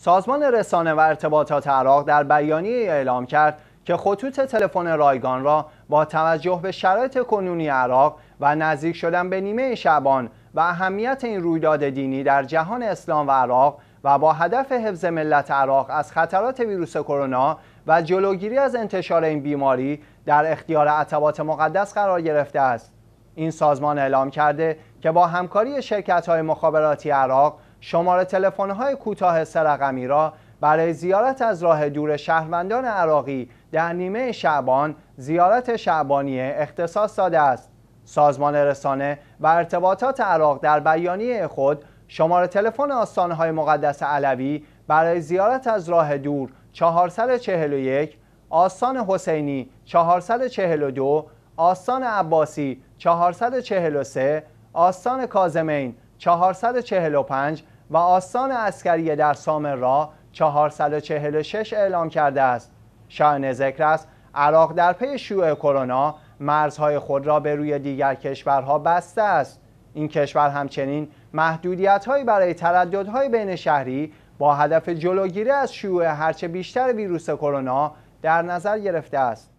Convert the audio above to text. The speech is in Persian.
سازمان رسانه و ارتباطات عراق در بیانیه اعلام کرد که خطوط تلفن رایگان را با توجه به شرایط کنونی عراق و نزدیک شدن به نیمه شعبان و اهمیت این رویداد دینی در جهان اسلام و عراق و با هدف حفظ ملت عراق از خطرات ویروس کرونا و جلوگیری از انتشار این بیماری در اختیار عطبات مقدس قرار گرفته است این سازمان اعلام کرده که با همکاری شرکت های مخابراتی عراق شماره تلفن های کوتاه سرقمی را برای زیارت از راه دور شهروندان عراقی در نیمه شعبان زیارت شعبانیه اختصاص داده است سازمان رسانه و ارتباطات عراق در بیانیه خود شماره تلفن آستانهای مقدس علوی برای زیارت از راه دور 441 آستان حسینی 442 آستان عباسی 443 آستان کازمین 445 و آستان عسکری در را 446 اعلام کرده است. شاینه ذکر است عراق در پی شیوع کرونا مرزهای خود را به روی دیگر کشورها بسته است. این کشور همچنین محدودیت‌هایی برای ترددهای بین شهری با هدف جلوگیری از شیوع هرچه بیشتر ویروس کرونا در نظر گرفته است.